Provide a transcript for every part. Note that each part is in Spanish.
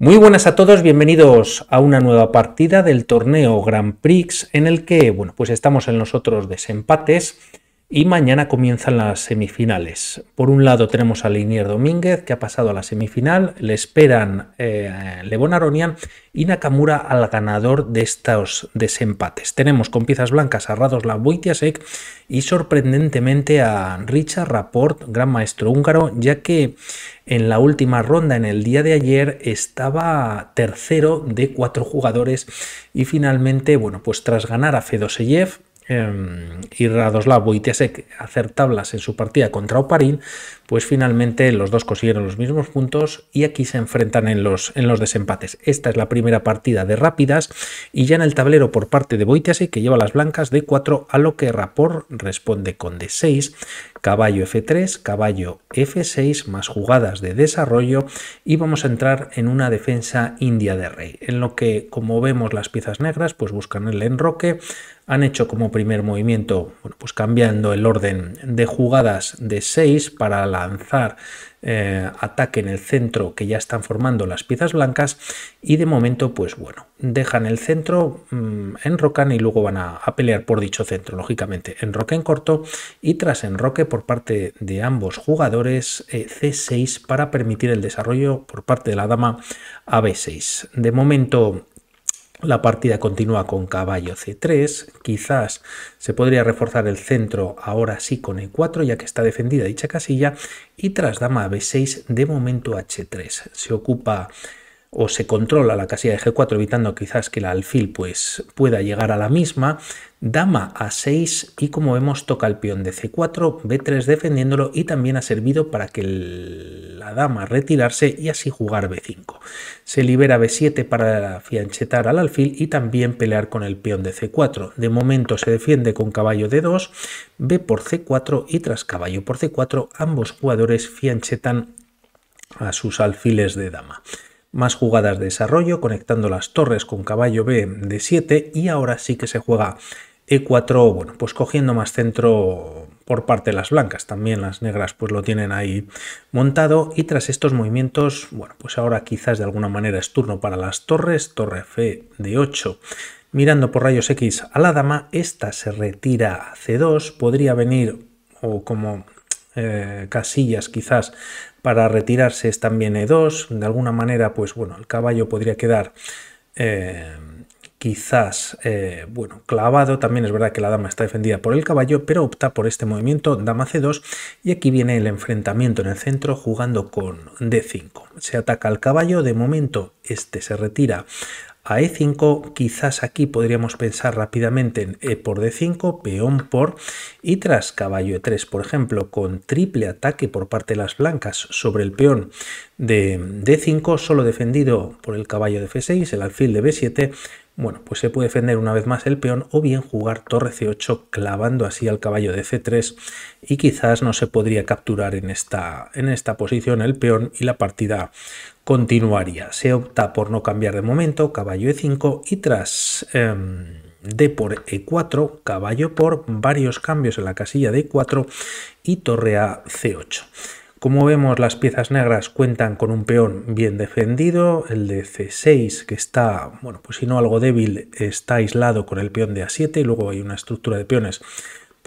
Muy buenas a todos, bienvenidos a una nueva partida del torneo Grand Prix en el que, bueno, pues estamos en los otros desempates y mañana comienzan las semifinales. Por un lado tenemos a Linier Domínguez, que ha pasado a la semifinal. Le esperan eh, Levon Aronian y Nakamura al ganador de estos desempates. Tenemos con piezas blancas a Radoslav Wojtyasek y sorprendentemente a Richard Rapport, gran maestro húngaro, ya que en la última ronda, en el día de ayer, estaba tercero de cuatro jugadores y finalmente, bueno, pues tras ganar a Fedoseyev, Em, y Radoslav Wojtasek hacer tablas en su partida contra Oparin, pues finalmente los dos consiguieron los mismos puntos y aquí se enfrentan en los, en los desempates. Esta es la primera partida de rápidas y ya en el tablero por parte de así que lleva las blancas de 4 a lo que Rapor responde con D6, caballo F3, caballo F6 más jugadas de desarrollo y vamos a entrar en una defensa india de rey, en lo que como vemos las piezas negras pues buscan el enroque, han hecho como primer movimiento bueno, pues cambiando el orden de jugadas de 6 para la lanzar eh, ataque en el centro que ya están formando las piezas blancas y de momento pues bueno dejan el centro mm, en enrocan y luego van a, pelear por dicho centro lógicamente enroque en corto y tras enroque por parte de ambos jugadores eh, c6 para permitir el desarrollo por parte de la dama a b6 de momento la partida continúa con caballo c3, quizás se podría reforzar el centro ahora sí con e4 ya que está defendida dicha casilla y tras dama b6 de momento h3. Se ocupa o se controla la casilla de G4 evitando quizás que el alfil pues, pueda llegar a la misma. Dama a 6 y como vemos toca el peón de C4, B3 defendiéndolo y también ha servido para que la dama retirarse y así jugar B5. Se libera B7 para fianchetar al alfil y también pelear con el peón de C4. De momento se defiende con caballo D2, B por C4 y tras caballo por C4 ambos jugadores fianchetan a sus alfiles de dama más jugadas de desarrollo, conectando las torres con caballo B de 7 y ahora sí que se juega e4, bueno, pues cogiendo más centro por parte de las blancas, también las negras pues lo tienen ahí montado y tras estos movimientos, bueno, pues ahora quizás de alguna manera es turno para las torres, torre F de 8. Mirando por rayos X a la dama, esta se retira a C2, podría venir o como eh, casillas quizás para retirarse es también E2. De alguna manera, pues bueno, el caballo podría quedar eh, quizás, eh, bueno, clavado. También es verdad que la dama está defendida por el caballo, pero opta por este movimiento, dama C2. Y aquí viene el enfrentamiento en el centro jugando con D5. Se ataca al caballo, de momento este se retira a e5, quizás aquí podríamos pensar rápidamente en e por d5, peón por y tras caballo e3, por ejemplo, con triple ataque por parte de las blancas sobre el peón de d5, solo defendido por el caballo de f6, el alfil de b7, bueno, pues se puede defender una vez más el peón o bien jugar torre c8 clavando así al caballo de c3 y quizás no se podría capturar en esta, en esta posición el peón y la partida continuaría. Se opta por no cambiar de momento, caballo e5 y tras em, d por e4, caballo por varios cambios en la casilla de e4 y torre a c8. Como vemos, las piezas negras cuentan con un peón bien defendido, el de C6 que está, bueno, pues si no algo débil, está aislado con el peón de A7 y luego hay una estructura de peones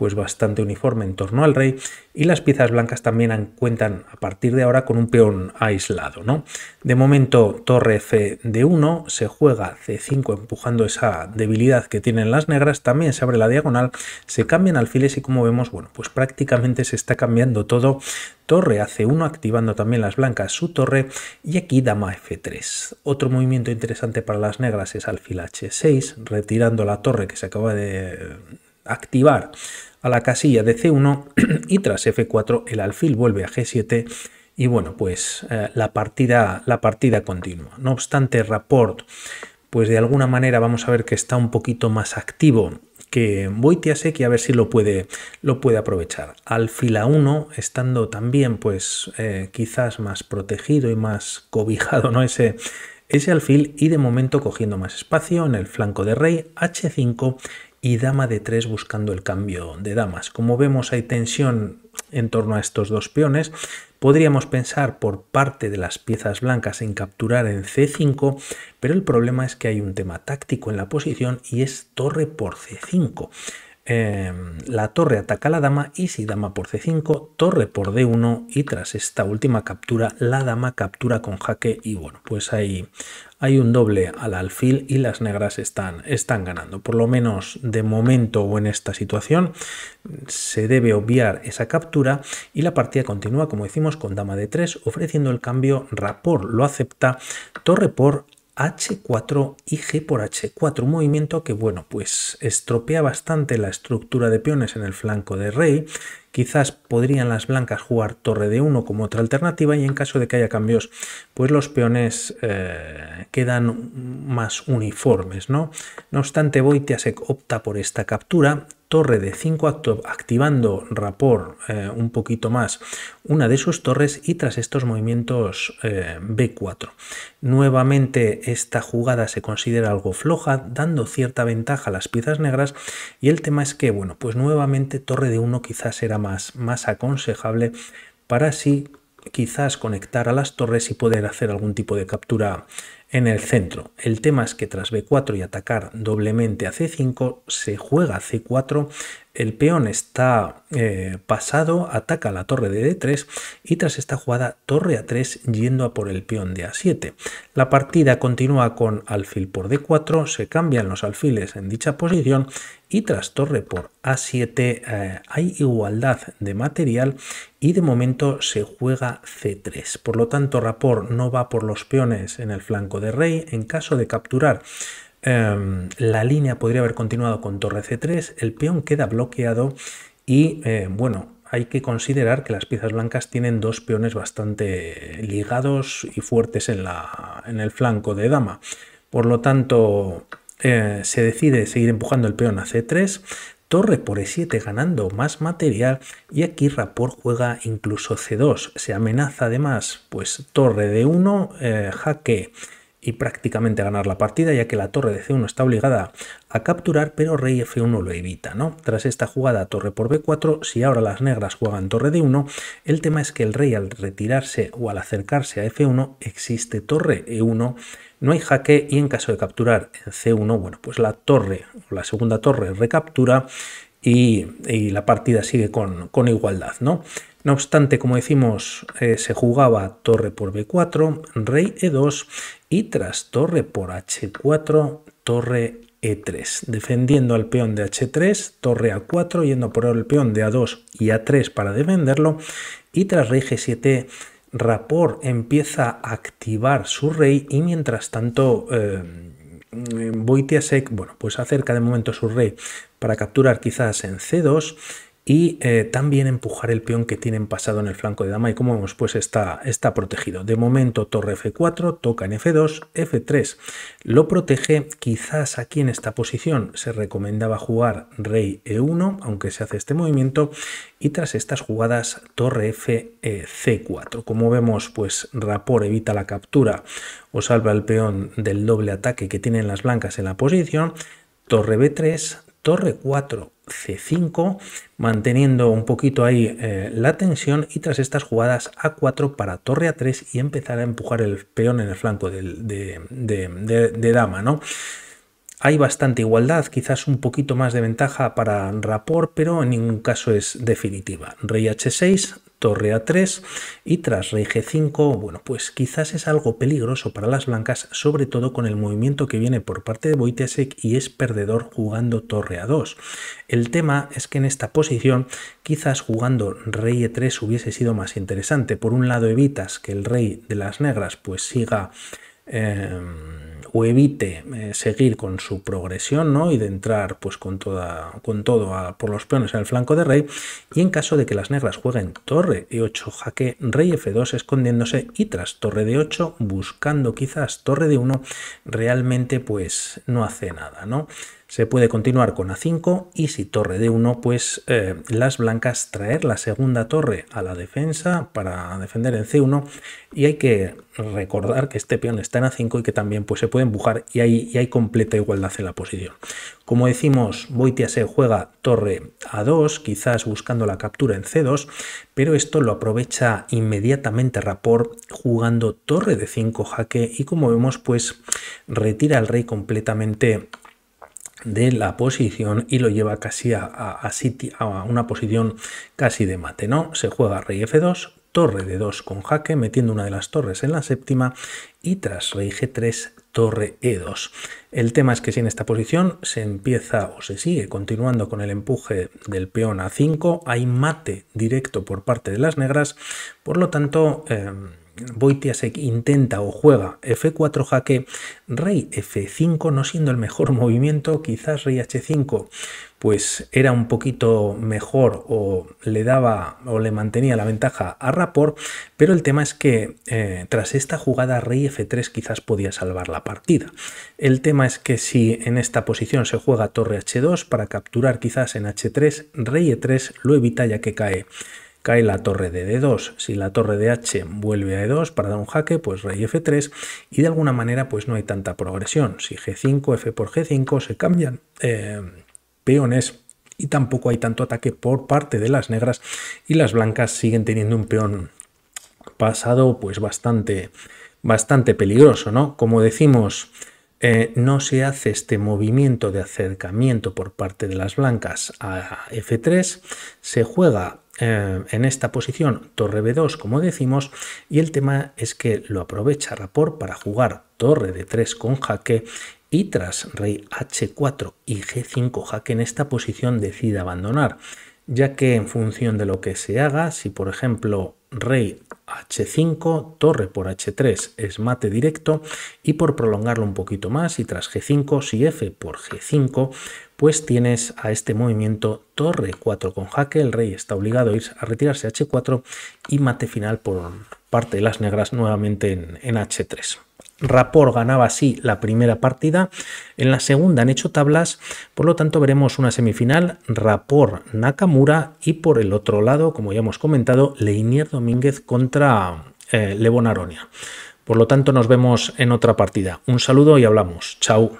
pues bastante uniforme en torno al rey y las piezas blancas también cuentan a partir de ahora con un peón aislado. ¿no? De momento torre c de 1 se juega c5 empujando esa debilidad que tienen las negras, también se abre la diagonal, se cambian alfiles y como vemos, bueno, pues prácticamente se está cambiando todo. Torre a c1 activando también las blancas su torre y aquí dama f3. Otro movimiento interesante para las negras es alfil h6 retirando la torre que se acaba de eh, activar a la casilla de C1 y tras F4 el alfil vuelve a G7 y bueno, pues eh, la, partida, la partida continua. No obstante, Rapport, pues de alguna manera vamos a ver que está un poquito más activo que sec y a ver si lo puede, lo puede aprovechar. Alfil a 1, estando también pues eh, quizás más protegido y más cobijado, ¿no? Ese, ese alfil y de momento cogiendo más espacio en el flanco de rey, h5 y dama de 3 buscando el cambio de damas. Como vemos hay tensión en torno a estos dos peones. Podríamos pensar por parte de las piezas blancas en capturar en C5, pero el problema es que hay un tema táctico en la posición y es torre por C5. Em, la torre ataca a la dama y si dama por c5, torre por d1 y tras esta última captura la dama captura con jaque y bueno, pues hay, hay un doble al alfil y las negras están, están ganando. Por lo menos de momento o en esta situación se debe obviar esa captura y la partida continúa, como decimos, con dama de 3 ofreciendo el cambio, rapor lo acepta, torre por H4 y G por H4, un movimiento que, bueno, pues estropea bastante la estructura de peones en el flanco de rey, Quizás podrían las blancas jugar torre de 1 como otra alternativa y en caso de que haya cambios, pues los peones eh, quedan más uniformes, ¿no? No obstante, se opta por esta captura torre de 5 activando rapor eh, un poquito más una de sus torres y tras estos movimientos eh, B4. Nuevamente esta jugada se considera algo floja dando cierta ventaja a las piezas negras y el tema es que bueno pues nuevamente torre de 1 quizás era más, aconsejable para así quizás conectar a las torres y poder hacer algún tipo de captura en el centro. El tema es que tras B4 y atacar doblemente a C5 se juega C4 el peón está eh, pasado, ataca la torre de D3 y tras esta jugada torre A3 yendo a por el peón de A7. La partida continúa con alfil por D4, se cambian los alfiles en dicha posición y tras torre por A7 eh, hay igualdad de material y de momento se juega C3. Por lo tanto, Rapor no va por los peones en el flanco de rey. En caso de capturar Em, la línea podría haber continuado con torre c3, el peón queda bloqueado y eh, bueno, hay que considerar que las piezas blancas tienen dos peones bastante ligados y fuertes en, la, en el flanco de dama. Por lo tanto, eh, se decide seguir empujando el peón a c3, torre por e7 ganando más material y aquí Rapport juega incluso c2. Se amenaza además pues torre d 1, eh, jaque y prácticamente ganar la partida, ya que la torre de C1 está obligada a capturar, pero rey F1 lo evita. ¿no? Tras esta jugada torre por B4, si ahora las negras juegan torre D1, el tema es que el rey al retirarse o al acercarse a F1 existe torre E1, no hay jaque y en caso de capturar C1, bueno, pues la torre o la segunda torre recaptura y, la partida sigue con, con igualdad. ¿no? No obstante, como decimos, eh, se jugaba torre por b4, rey e2 y tras torre por h4, torre e3, defendiendo al peón de h3, torre a4, yendo por el peón de a2 y a3 para defenderlo, y tras rey g7, Rapor empieza a activar su rey y mientras tanto eh, bueno, pues acerca de momento su rey para capturar quizás en c2 y eh, también empujar el peón que tienen pasado en el flanco de dama y como vemos pues está, está protegido. De momento torre f4, toca en f2, f3 lo protege, quizás aquí en esta posición se recomendaba jugar rey e1 aunque se hace este movimiento y tras estas jugadas torre f eh, c4. Como vemos pues Rapor evita la captura o salva el peón del doble ataque que tienen las blancas en la posición torre b3, torre 4 C5, manteniendo un poquito ahí eh, la tensión y tras estas jugadas A4 para torre A3 y empezar a empujar el peón en el flanco de, dama, ¿no? Hay bastante igualdad, quizás un poquito más de ventaja para Rapor, pero en ningún caso es definitiva. Rey H6, torre a 3 y tras rey g5, bueno, pues quizás es algo peligroso para las blancas, sobre todo con el movimiento que viene por parte de boitesek y es perdedor jugando torre a 2. El tema es que en esta posición quizás jugando rey e3 hubiese sido más interesante. Por un lado evitas que el rey de las negras pues siga Em, o evite eh, seguir con su progresión ¿no? y de entrar pues, con, toda, con todo por los peones en el flanco de rey. Y en caso de que las negras jueguen torre e8, jaque rey f2 escondiéndose y tras torre de 8 buscando quizás torre de 1, realmente pues no hace nada. ¿no? Se puede continuar con A5 y si torre D1, pues eh, las blancas traer la segunda torre a la defensa para defender en C1 y hay que recordar que este peón está en A5 y que también pues, se puede empujar y hay, hay completa igualdad en la posición. Como decimos, Boitia se juega torre A2, quizás buscando la captura en C2, pero esto lo aprovecha inmediatamente Rapport jugando torre de 5 jaque y como vemos pues retira al rey completamente de la posición y lo lleva casi a, a, a, una posición casi de mate, ¿no? Se juega rey f2, torre d 2 con jaque, metiendo una de las torres en la séptima y tras rey g3, torre e2. El tema es que si en esta posición se empieza o se sigue continuando con el empuje del peón a 5, hay mate directo por parte de las negras, por lo tanto... Em, se intenta o juega F4 jaque, rey F5 no siendo el mejor movimiento, quizás rey H5 pues era un poquito mejor o le daba o le mantenía la ventaja a Rapor, pero el tema es que eh, tras esta jugada rey F3 quizás podía salvar la partida. El tema es que si en esta posición se juega torre H2 para capturar quizás en H3, rey E3 lo evita ya que cae cae la torre de D2. Si la torre de H vuelve a E2 para dar un jaque, pues rey F3 y de alguna manera pues no hay tanta progresión. Si G5, F por G5 se cambian eh, peones y tampoco hay tanto ataque por parte de las negras y las blancas siguen teniendo un peón pasado pues bastante, bastante peligroso, ¿no? Como decimos eh, no se hace este movimiento de acercamiento por parte de las blancas a F3, se juega eh, en esta posición torre B2 como decimos y el tema es que lo aprovecha Rapor para jugar torre D3 con jaque y tras rey H4 y G5 jaque en esta posición decide abandonar ya que en función de lo que se haga, si por ejemplo rey h5, torre por h3 es mate directo y por prolongarlo un poquito más y tras g5, si f por g5, pues tienes a este movimiento torre 4 con jaque, el rey está obligado a, ir a retirarse a h4 y mate final por parte de las negras nuevamente en, en h3. Rapport ganaba así la primera partida, en la segunda han hecho tablas, por lo tanto veremos una semifinal Rapport Nakamura y por el otro lado, como ya hemos comentado, Leinier Domínguez contra eh, Aronia. Por lo tanto nos vemos en otra partida. Un saludo y hablamos. Chao.